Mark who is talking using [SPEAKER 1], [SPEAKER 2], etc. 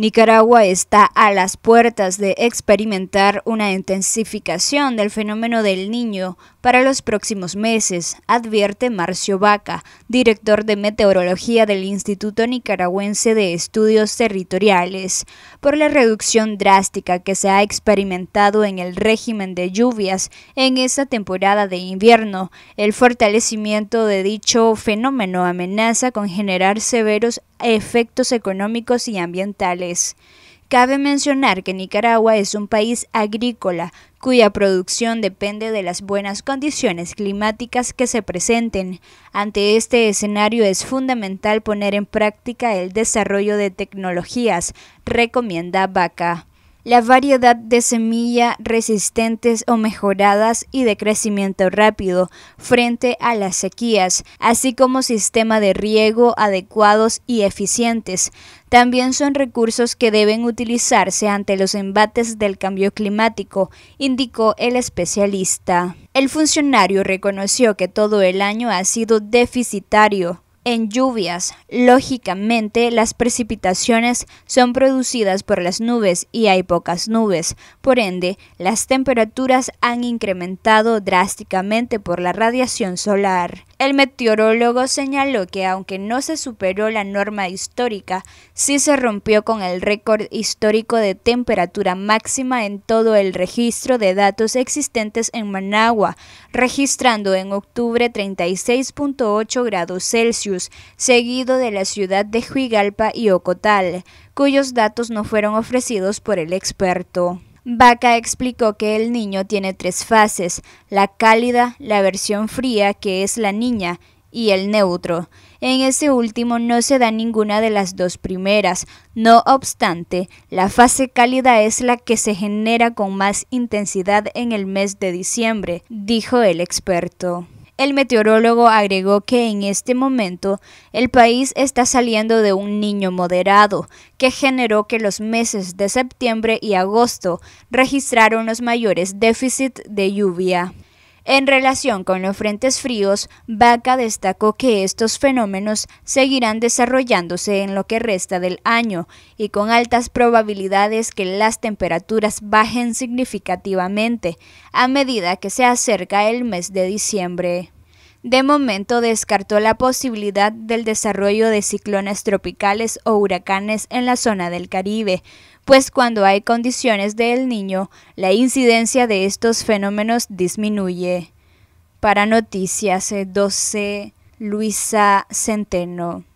[SPEAKER 1] Nicaragua está a las puertas de experimentar una intensificación del fenómeno del niño para los próximos meses, advierte Marcio Vaca, director de meteorología del Instituto Nicaragüense de Estudios Territoriales, por la reducción drástica que se ha experimentado en el régimen de lluvias en esta temporada de invierno. El fortalecimiento de dicho fenómeno amenaza con generar severos efectos económicos y ambientales. Cabe mencionar que Nicaragua es un país agrícola, cuya producción depende de las buenas condiciones climáticas que se presenten. Ante este escenario es fundamental poner en práctica el desarrollo de tecnologías, recomienda Vaca la variedad de semilla resistentes o mejoradas y de crecimiento rápido frente a las sequías, así como sistema de riego adecuados y eficientes. También son recursos que deben utilizarse ante los embates del cambio climático, indicó el especialista. El funcionario reconoció que todo el año ha sido deficitario en lluvias. Lógicamente, las precipitaciones son producidas por las nubes y hay pocas nubes. Por ende, las temperaturas han incrementado drásticamente por la radiación solar. El meteorólogo señaló que aunque no se superó la norma histórica, sí se rompió con el récord histórico de temperatura máxima en todo el registro de datos existentes en Managua, registrando en octubre 36.8 grados Celsius, seguido de la ciudad de Juigalpa y Ocotal, cuyos datos no fueron ofrecidos por el experto. Baca explicó que el niño tiene tres fases, la cálida, la versión fría, que es la niña, y el neutro. En ese último no se da ninguna de las dos primeras. No obstante, la fase cálida es la que se genera con más intensidad en el mes de diciembre, dijo el experto. El meteorólogo agregó que en este momento el país está saliendo de un niño moderado, que generó que los meses de septiembre y agosto registraron los mayores déficits de lluvia. En relación con los frentes fríos, Baca destacó que estos fenómenos seguirán desarrollándose en lo que resta del año y con altas probabilidades que las temperaturas bajen significativamente a medida que se acerca el mes de diciembre. De momento descartó la posibilidad del desarrollo de ciclones tropicales o huracanes en la zona del Caribe, pues cuando hay condiciones del Niño, la incidencia de estos fenómenos disminuye. Para Noticias 12, eh, Luisa Centeno.